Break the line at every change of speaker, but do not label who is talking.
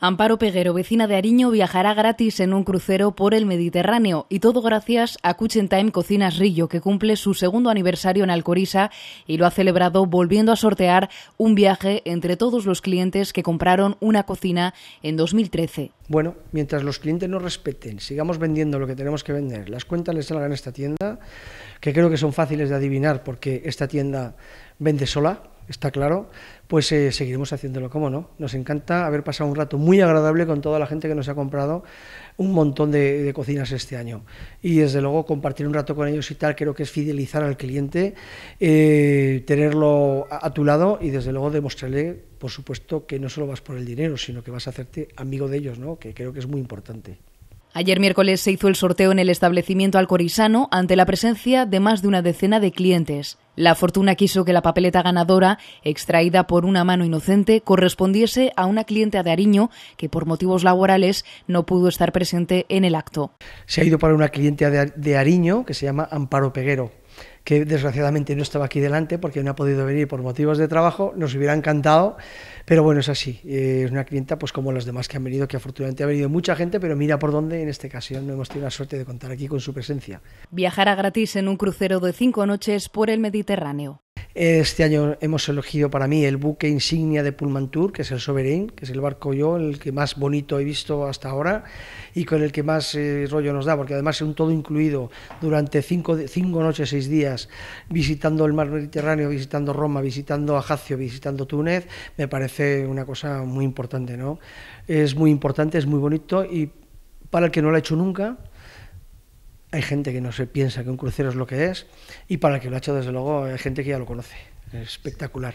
Amparo Peguero, vecina de Ariño, viajará gratis en un crucero por el Mediterráneo y todo gracias a Kuchen Time Cocinas Rillo, que cumple su segundo aniversario en Alcoriza y lo ha celebrado volviendo a sortear un viaje entre todos los clientes que compraron una cocina en 2013.
Bueno, mientras los clientes nos respeten, sigamos vendiendo lo que tenemos que vender, las cuentas les salgan a esta tienda, que creo que son fáciles de adivinar porque esta tienda vende sola está claro, pues eh, seguiremos haciéndolo, como no. Nos encanta haber pasado un rato muy agradable con toda la gente que nos ha comprado un montón de, cocinas este año. Y desde luego compartir un rato con ellos y tal, creo que es fidelizar al cliente, eh, tenerlo a, a, tu lado y desde luego demostrarle, por supuesto, que no solo vas por el dinero, sino que vas a hacerte amigo de ellos, ¿no? que creo que es muy importante.
Ayer miércoles se hizo el sorteo en el establecimiento alcorisano ante la presencia de más de una decena de clientes. La fortuna quiso que la papeleta ganadora, extraída por una mano inocente, correspondiese a una clienta de Ariño que por motivos laborales no pudo estar presente en el acto.
Se ha ido para una cliente de Ariño que se llama Amparo Peguero que desgraciadamente no estaba aquí delante porque no ha podido venir por motivos de trabajo, nos hubiera encantado pero bueno, es así. Eh, es una clienta pues como las demás que han venido, que afortunadamente ha venido mucha gente, pero mira por dónde en esta ocasión hemos tenido la suerte de contar aquí con su presencia.
Viajará gratis en un crucero de cinco noches por el Mediterráneo.
Este año hemos elegido para mí el buque insignia de Pullman Tour, que es el Sovereign, que es el barco yo, el que más bonito he visto hasta ahora y con el que más eh, rollo nos da, porque además es un todo incluido durante cinco, cinco noches, seis días, visitando el mar Mediterráneo, visitando Roma, visitando Ajacio, visitando Túnez, me parece una cosa muy importante, ¿no? Es muy importante, es muy bonito y para el que no lo ha hecho nunca, hay gente que no se piensa que un crucero es lo que es y para el que lo ha hecho desde luego hay gente que ya lo conoce. Es espectacular.